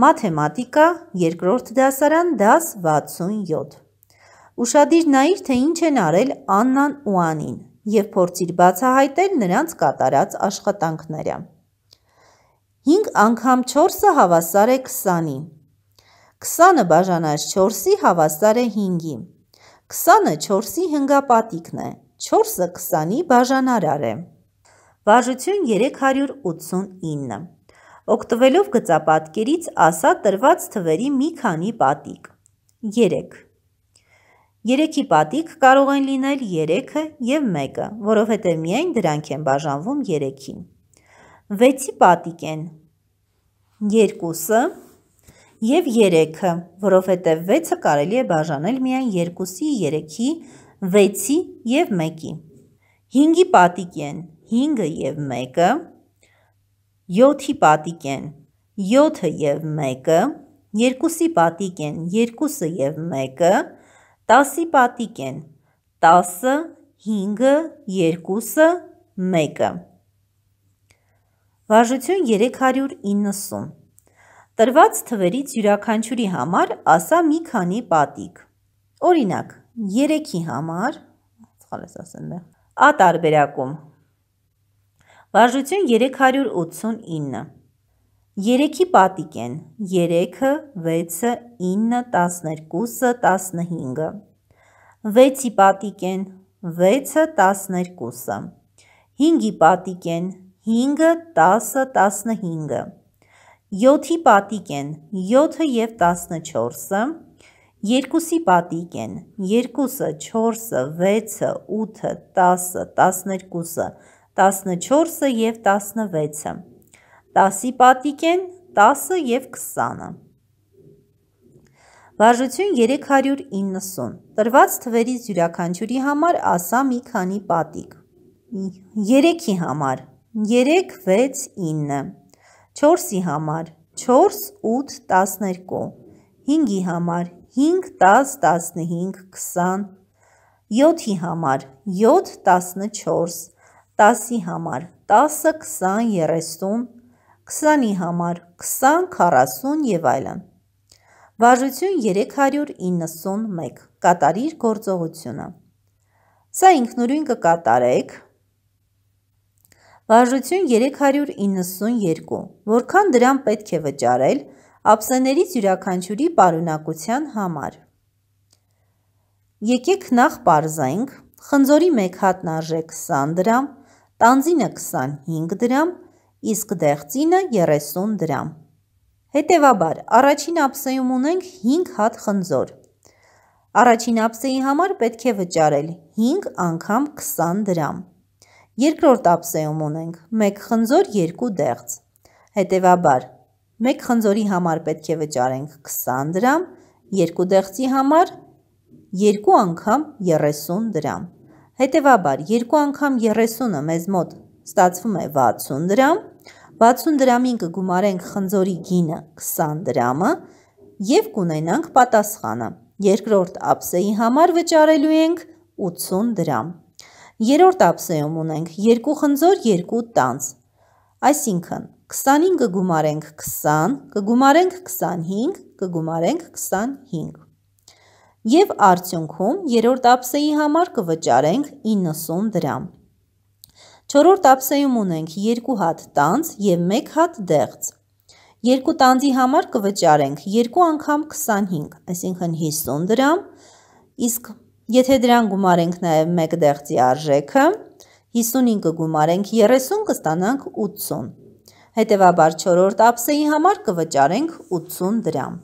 Մաթեմատիկա, երկրորդ դասարան, դաս 67։ Ուշադիր նայիր, թե ինչ են արել Աննան ու Անին եւ փորձիր բացահայտել նրանց կատարած աշխատանքները։ 5 անգամ 4-ը հավասար է 20-ի։ 20-ը բաժանած 4-ի հավասար է 5-ի։ 20-ը 4-ի հնգապատիկն է։ 4-ը 20-ի բաժանարար է։ Բաժություն 389 Օգտվելով գծապատկերից ասա տրված թվերի մի քանի պատիկ։ 3. 3-ի պատիկ կարող են լինել 3-ը եւ 1-ը, որովհետեւ միայն դրանք են բաժանվում 3-ին։ 6-ի պատիկ են 2-ը եւ 3-ը, որովհետեւ 6-ը կարելի է բաժանել միայն 2-ի, 3-ի, 6-ի եւ 1-ի։ 5-ի պատիկ են 5-ը եւ 1-ը, 7-ի պատիկ են 7-ը և 1-ը, 2-ի պատիկ են 2-ը և 1-ը, 10-ի պատիկ են 10-ը, 5-ը, 2-ը, 1-ը։ Վարժություն 390 Տրված թվերից յուրաքանչյուրի համար ասա մի քանի պատիկ։ Օրինակ, 3-ի համար, սխալ ես ասեմ, դե, ա տարբերակում Վարժություն 389 3-ի պատիկ են 3-ը, 6-ը, 9-ը, 12-ը, 15-ը 6-ի պատիկ են 6-ը, 12-ը 5-ի պատիկ են 5-ը, 10-ը, 15-ը 7-ի պատիկ են 7-ը և 14-ը 2-ի պատիկ են 2-ը, 4-ը, 6-ը, 8-ը, 10-ը, 12-ը 14-ը և 16-ը, 10-ի պատիկ են 10-ը և 20-ը։ Վարժություն 390, տրված թվերից յուրականչուրի համար ասա մի քանի պատիկ, 3-ի համար 3, 6, 9, 4-ի համար 4, 8, 12, 5-ի համար 5, 10, 15, 20, 7-ի համար 7, 14, 10-ի համար 10, 20, 30, 20-ի համար 20, 40 եւ այլն։ Վարժություն 391։ Կատարիր գործողությունը։ Սա ինքնուրույն կկատարեք Վարժություն 392, որքան դրան պետք է վճարել ապսեներից յուրականչուրի պարունակության համար։ Եկեք նախ պարզենք, խնձորի մեկ հատն արժե 20 դրամ, տանձինը 25 դրամ, իսկ դեղցինը 30 դրամ։ Հետևաբար, առաջին ափսեում ունենք 5 հատ խնձոր։ Առաջին ափսեի համար պետք է վճարել 5 անգամ 20 դրամ։ Երկրորդ ափսեում ունենք 1 խնձոր 2 դեղց։ Հետևաբար 1 խնձորի համար պետք է վճարենք 20 դրամ, 2 դեղցի համար 2 անգամ 30 դրամ։ Հետևաբար, երկու անգամ 30-ը մեզ մոտ ստացվում է 60 դրամ, 60 դրամին կգումարենք խնձորի գինը 20 դրամը և կունենանք պատասխանը։ Երկրորդ ապսեի համար վճարելու ենք 80 դրամ։ Երորդ ապսեում ունենք 2 խնձոր, 2 տանց։ Այսինքն, 25 կգումարենք 20, կգումարենք 25, կգումարենք 25 եւ արդյունքում երրորդ ափսեի համար կվճարենք 90 դրամ։ Չորրորդ ափսեում ունենք 2 հատ տանց եւ 1 հատ դեղց։ Երկու տանձի համար կվճարենք 2 անգամ 25, այսինքն 50 դրամ, իսկ եթե դրան գումարենք նաև 1 դեղծի արժեքը, 55-ը գումարենք 30 կստանանք 80։ Հետևաբար 4-րդ ափսեի համար կվճարենք 80 դրամ։